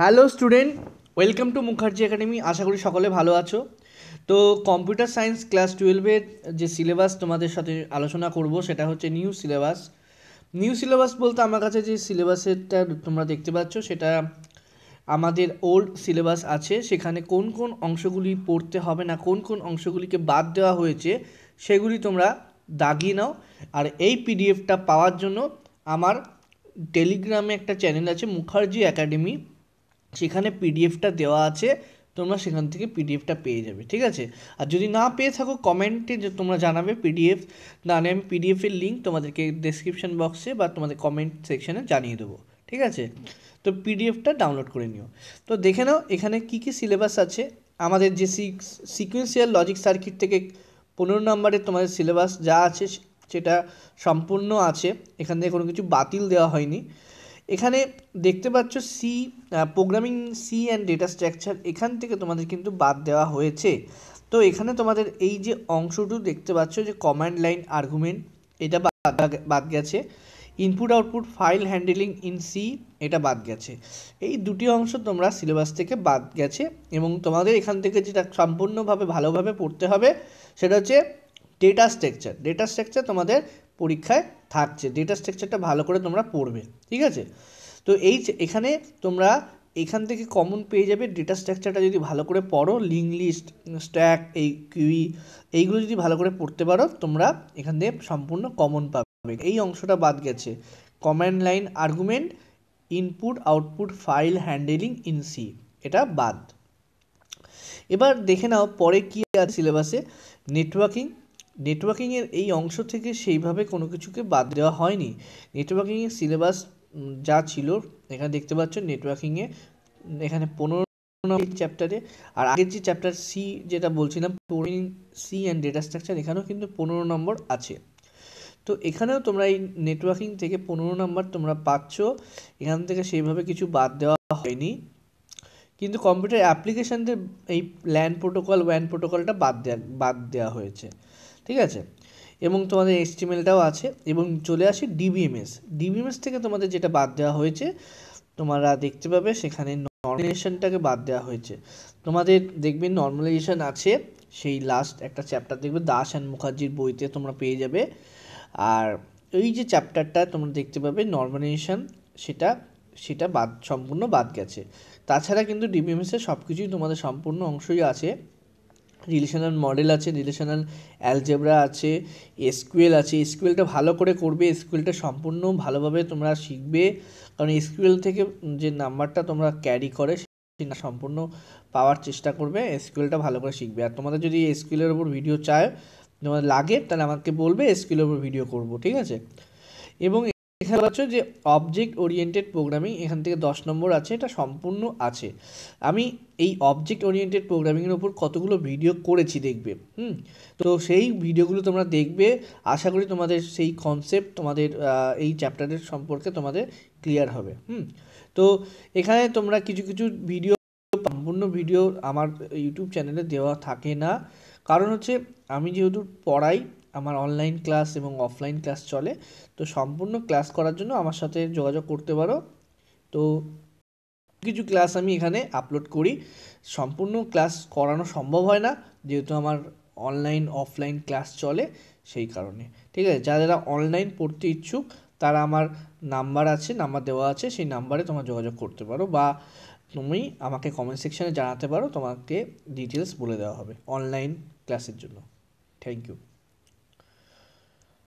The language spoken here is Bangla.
hello student welcome to Mukherjee academy আশা করি সকলে ভালো আছো তো কম্পিউটার সায়েন্স ক্লাস টুয়েলভের যে সিলেবাস তোমাদের সাথে আলোচনা করব সেটা হচ্ছে নিউ সিলেবাস নিউ সিলেবাস বলতে আমার কাছে যে সিলেবাসেরটা তোমরা দেখতে পাচ্ছ সেটা আমাদের ওল্ড সিলেবাস আছে সেখানে কোন কোন অংশগুলি পড়তে হবে না কোন কোন অংশগুলিকে বাদ দেওয়া হয়েছে সেগুলি তোমরা দাগিয়ে নাও আর এই পিডিএফটা পাওয়ার জন্য আমার টেলিগ্রামে একটা চ্যানেল আছে মুখার্জি একাডেমি সেখানে পিডিএফটা দেওয়া আছে তোমরা সেখান থেকে পিডিএফটা পেয়ে যাবে ঠিক আছে আর যদি না পেয়ে থাকো কমেন্টে যে তোমরা জানাবে পিডিএফ নাহলে আমি পিডিএফের লিঙ্ক তোমাদেরকে ডেসক্রিপশন বক্সে বা তোমাদের কমেন্ট সেকশনে জানিয়ে দেবো ঠিক আছে তো পিডিএফটা ডাউনলোড করে নিও তো দেখে নাও এখানে কি কি সিলেবাস আছে আমাদের যে সিকুয়েন্সিয়াল লজিক সার্কিট থেকে পনেরো নম্বরের তোমাদের সিলেবাস যা আছে সেটা সম্পূর্ণ আছে এখান থেকে কোনো কিছু বাতিল দেওয়া হয়নি এখানে দেখতে পাচ্ছ C programming C and data structure এখান থেকে তোমাদের কিন্তু বাদ দেওয়া হয়েছে তো এখানে তোমাদের এই যে অংশটু দেখতে পাচ্ছ যে কমান্ড লাইন আর্গুমেন্ট এটা বাদ গেছে input output file handling in C এটা বাদ গেছে এই দুটি অংশ তোমরা সিলেবাস থেকে বাদ গেছে এবং তোমাদের এখান থেকে যেটা সম্পূর্ণভাবে ভালোভাবে পড়তে হবে সেটা হচ্ছে ডেটা স্ট্রাকচার ডেটা স্ট্রাকচার তোমাদের পরীক্ষায় থাকছে ডেটা স্ট্রাকচারটা ভালো করে তোমরা পড়বে ঠিক আছে তো এই এখানে তোমরা এখান থেকে কমন পেয়ে যাবে ডেটা স্ট্রাকচারটা যদি ভালো করে পড়ো লিঙ্ক লিস্ট স্ট্যাক এই কিউই এইগুলো যদি ভালো করে পড়তে পারো তোমরা এখান থেকে সম্পূর্ণ কমন পাবে এই অংশটা বাদ গেছে command line argument input output file handling in C এটা বাদ এবার দেখে নাও পরে কী আর সিলেবাসে নেটওয়ার্কিং নেটওয়ার্কিংয়ের এই অংশ থেকে সেইভাবে কোনো কিছুকে বাদ দেওয়া হয়নি নেটওয়ার্কিংয়ের সিলেবাস যা ছিল এখানে দেখতে পাচ্ছ নেটওয়ার্কিংয়ে এখানে পনেরো নম্বর চ্যাপ্টারে আর আগের যে চ্যাপ্টার সি যেটা বলছিলাম সি অ্যান্ড ডেটা স্ট্রাকচার এখানেও কিন্তু পনেরো নম্বর আছে তো এখানেও তোমরা এই নেটওয়ার্কিং থেকে পনেরো নম্বর তোমরা পাচ্ছ এখান থেকে সেইভাবে কিছু বাদ দেওয়া হয়নি কিন্তু কম্পিউটার অ্যাপ্লিকেশানদের এই ল্যান্ড প্রোটোকল ওয়ান প্রোটোকলটা বাদ দেওয়া বাদ দেওয়া হয়েছে ঠিক আছে এবং তোমাদের এসটিমেলটাও আছে এবং চলে আসে ডিবিএমএস ডিবিএমএস থেকে তোমাদের যেটা বাদ দেওয়া হয়েছে তোমরা দেখতে পাবে সেখানে নর্মালাইজেশনটাকে বাদ দেওয়া হয়েছে তোমাদের দেখবে নর্মালাইজেশন আছে সেই লাস্ট একটা চ্যাপ্টার দেখবে দাস অ্যান্ড মুখার্জির বইতে তোমরা পেয়ে যাবে আর এই যে চ্যাপ্টারটা তোমরা দেখতে পাবে নর্মালাইজেশন সেটা সেটা বাদ সম্পূর্ণ বাদ গেছে তাছাড়া কিন্তু ডিবিএমএসের সব কিছুই তোমাদের সম্পূর্ণ অংশই আছে রিলেশনাল মডেল আছে রিলেশনাল অ্যালজেব্রা আছে স্কুয়েল আছে স্কুয়েলটা ভালো করে করবে স্কুয়েলটা সম্পূর্ণ ভালোভাবে তোমরা শিখবে কারণ এসকিউএল থেকে যে নাম্বারটা তোমরা ক্যারি করে সেটা সম্পূর্ণ পাওয়ার চেষ্টা করবে স্কুয়েলটা ভালো করে শিখবে আর তোমাদের যদি এসকিউএলের ওপর ভিডিও চায় তোমার লাগে তাহলে আমাকে বলবে এসকিউএলের ওপর ভিডিও করব ঠিক আছে এবং এখানে পাচ্ছ যে অবজেক্ট ওরিয়েন্টেড প্রোগ্রামিং এখান থেকে দশ নম্বর আছে এটা সম্পূর্ণ আছে আমি এই অবজেক্ট ওরিয়েন্টেড প্রোগ্রামিংয়ের ওপর কতগুলো ভিডিও করেছি দেখবে হুম তো সেই ভিডিওগুলো তোমরা দেখবে আশা করি তোমাদের সেই কনসেপ্ট তোমাদের এই চ্যাপ্টারের সম্পর্কে তোমাদের ক্লিয়ার হবে হুম তো এখানে তোমরা কিছু কিছু ভিডিও সম্পূর্ণ ভিডিও আমার ইউটিউব চ্যানেলে দেওয়া থাকে না কারণ হচ্ছে আমি যেহেতু পড়াই আমার অনলাইন ক্লাস এবং অফলাইন ক্লাস চলে তো সম্পূর্ণ ক্লাস করার জন্য আমার সাথে যোগাযোগ করতে পারো তো কিছু ক্লাস আমি এখানে আপলোড করি সম্পূর্ণ ক্লাস করানো সম্ভব হয় না যেহেতু আমার অনলাইন অফলাইন ক্লাস চলে সেই কারণে ঠিক আছে যারা যারা অনলাইন পড়তে ইচ্ছুক তারা আমার নাম্বার আছে নাম্বার দেওয়া আছে সেই নাম্বারে তোমার যোগাযোগ করতে পারো বা তুমি আমাকে কমেন্ট সেকশানে জানাতে পারো তোমাকে ডিটেলস বলে দেওয়া হবে অনলাইন ক্লাসের জন্য থ্যাংক ইউ